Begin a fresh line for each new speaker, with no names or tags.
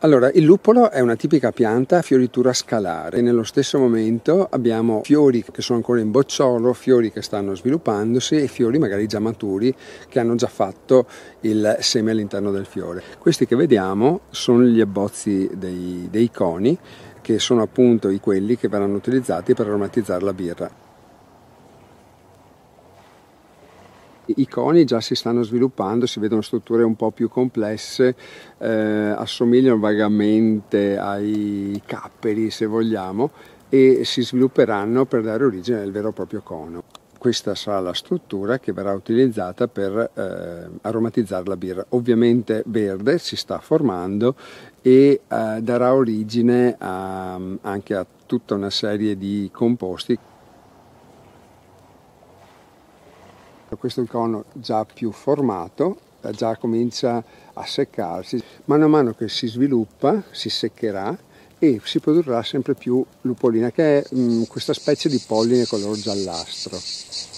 Allora, il lupolo è una tipica pianta a fioritura scalare e nello stesso momento abbiamo fiori che sono ancora in bocciolo, fiori che stanno sviluppandosi e fiori magari già maturi che hanno già fatto il seme all'interno del fiore. Questi che vediamo sono gli abbozzi dei, dei coni che sono appunto quelli che verranno utilizzati per aromatizzare la birra. i coni già si stanno sviluppando, si vedono strutture un po' più complesse, eh, assomigliano vagamente ai capperi se vogliamo e si svilupperanno per dare origine al vero e proprio cono. Questa sarà la struttura che verrà utilizzata per eh, aromatizzare la birra. Ovviamente verde si sta formando e eh, darà origine a, anche a tutta una serie di composti Questo è un cono già più formato, eh, già comincia a seccarsi. Mano a mano che si sviluppa, si seccherà e si produrrà sempre più lupolina, che è mh, mm, questa specie di polline color giallastro.